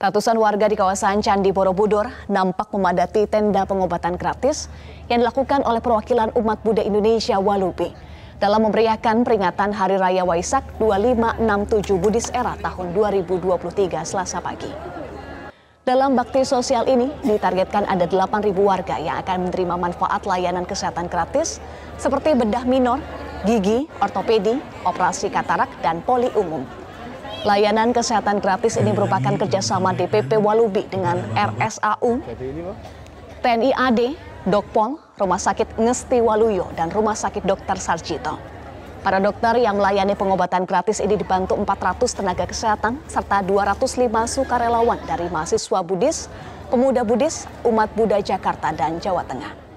Ratusan warga di kawasan Candi Borobudur nampak memadati tenda pengobatan gratis yang dilakukan oleh perwakilan umat Buddha Indonesia Walubi dalam memeriahkan peringatan Hari Raya Waisak 2567 Budis Era tahun 2023 Selasa pagi. Dalam bakti sosial ini ditargetkan ada 8.000 warga yang akan menerima manfaat layanan kesehatan gratis seperti bedah minor, gigi, ortopedi, operasi katarak, dan poli umum. Layanan kesehatan gratis ini merupakan kerjasama DPP Walubi dengan RSAU, TNI AD, Dokpol, Rumah Sakit Ngesti Waluyo, dan Rumah Sakit Dokter Sarjito. Para dokter yang melayani pengobatan gratis ini dibantu 400 tenaga kesehatan serta 205 sukarelawan dari mahasiswa Buddhis, pemuda Buddhis, umat Buddha Jakarta dan Jawa Tengah.